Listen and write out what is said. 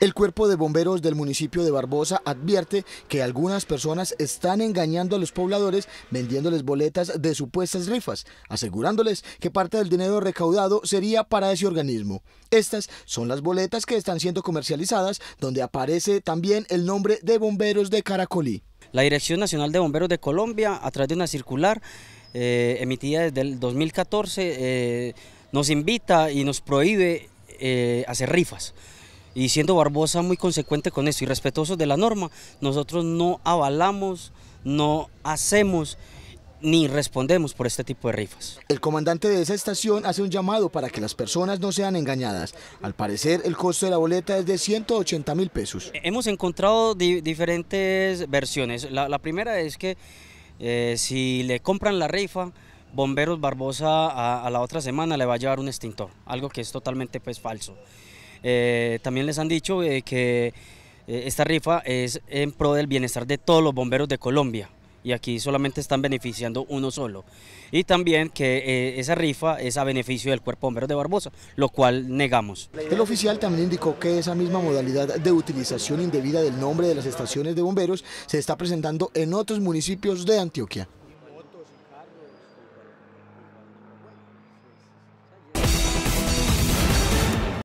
El cuerpo de bomberos del municipio de Barbosa advierte que algunas personas están engañando a los pobladores vendiéndoles boletas de supuestas rifas, asegurándoles que parte del dinero recaudado sería para ese organismo. Estas son las boletas que están siendo comercializadas, donde aparece también el nombre de bomberos de Caracolí. La Dirección Nacional de Bomberos de Colombia, a través de una circular eh, emitida desde el 2014, eh, nos invita y nos prohíbe eh, hacer rifas y siendo Barbosa muy consecuente con esto y respetuoso de la norma, nosotros no avalamos, no hacemos ni respondemos por este tipo de rifas. El comandante de esa estación hace un llamado para que las personas no sean engañadas. Al parecer, el costo de la boleta es de 180 mil pesos. Eh, hemos encontrado diferentes versiones. La, primera es que eh, si le compran la rifa, Bomberos Barbosa a, la otra semana le va a llevar un extintor, algo que es totalmente pues, falso. Eh, también les han dicho eh, que eh, esta rifa es en pro del bienestar de todos los bomberos de Colombia y aquí solamente están beneficiando uno solo. Y también que esa rifa es a beneficio del Cuerpo Bomberos de Barbosa, lo cual negamos. El oficial también indicó que esa misma modalidad de utilización indebida del nombre de las estaciones de bomberos se está presentando en otros municipios de Antioquia.